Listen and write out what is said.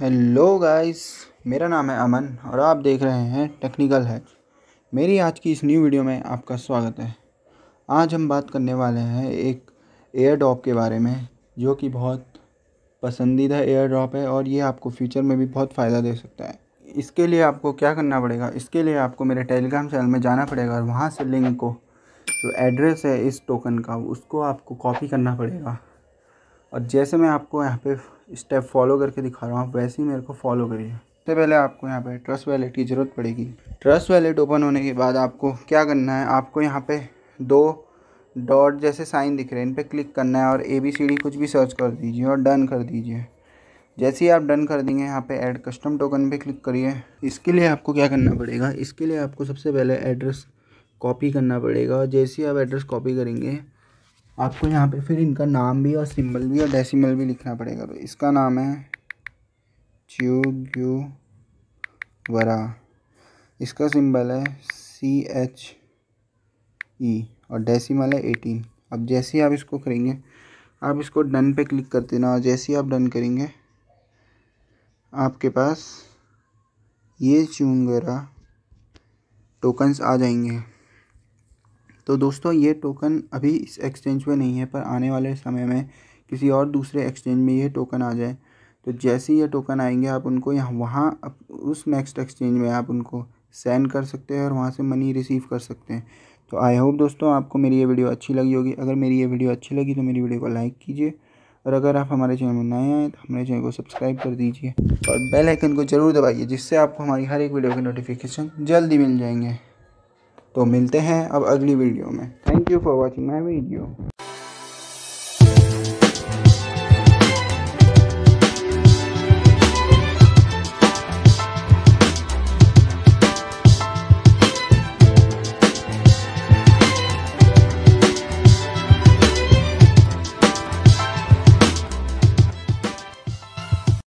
hello guys मेरा नाम है अमन और आप देख रहे हैं टेक्निकल है मेरी आज की इस न्यू वीडियो में आपका स्वागत है आज हम बात करने वाले हैं एक एयर ड्रॉप के बारे में जो कि बहुत पसंदीदा एयर ड्रॉप है और ये आपको फ्यूचर में भी बहुत फ़ायदा दे सकता है इसके लिए आपको क्या करना पड़ेगा इसके लिए आपको मेरे टेलीग्राम चैनल में जाना पड़ेगा और वहाँ से लिंक को जो एड्रेस है इस टोकन का उसको आपको कॉपी करना पड़ेगा और जैसे मैं आपको यहाँ पे स्टेप फॉलो करके दिखा रहा हूँ आप वैसे ही मेरे को फॉलो करिए सबसे पहले आपको यहाँ पे ट्रस्ट वैलेट की ज़रूरत पड़ेगी ट्रस्ट वैलेट ओपन होने के बाद आपको क्या करना है आपको यहाँ पे दो डॉट जैसे साइन दिख रहे हैं इन पर क्लिक करना है और ए बी सी डी कुछ भी सर्च कर दीजिए और डन कर दीजिए जैसे ही आप डन कर देंगे यहाँ पे ऐड कस्टम टोकन पे क्लिक करिए इसके लिए आपको क्या करना पड़ेगा इसके लिए आपको सबसे पहले एड्रेस कॉपी करना पड़ेगा और जैसे ही आप एड्रेस कॉपी करेंगे आपको यहाँ पे फिर इनका नाम भी और सिंबल भी और डेसिमल भी लिखना पड़ेगा तो इसका नाम है वरा इसका सिंबल है सी एच ई और डेसिमल है एटीन अब जैसे ही आप इसको करेंगे आप इसको डन पे क्लिक कर देना और जैसे ही आप डन करेंगे आपके पास ये चुंगरा टोकन्स आ जाएंगे तो दोस्तों ये टोकन अभी इस एक्सचेंज में नहीं है पर आने वाले समय में किसी और दूसरे एक्सचेंज में ये टोकन आ जाए तो जैसे ही ये टोकन आएंगे आप उनको यहाँ वहाँ उस नेक्स्ट एक्सचेंज में आप उनको सेंड कर सकते हैं और वहाँ से मनी रिसीव कर सकते हैं तो आई होप दोस्तों आपको मेरी ये वीडियो अच्छी लगी होगी अगर मेरी ये वीडियो अच्छी लगी तो मेरी वीडियो को लाइक कीजिए और अगर आप हमारे चैनल में नए आएँ तो हमारे चैनल को सब्सक्राइब कर दीजिए और बेल आइकन को ज़रूर दबाइए जिससे आपको हमारी हर एक वीडियो की नोटिफिकेशन जल्दी मिल जाएंगे तो मिलते हैं अब अगली वीडियो में thank you for watching my video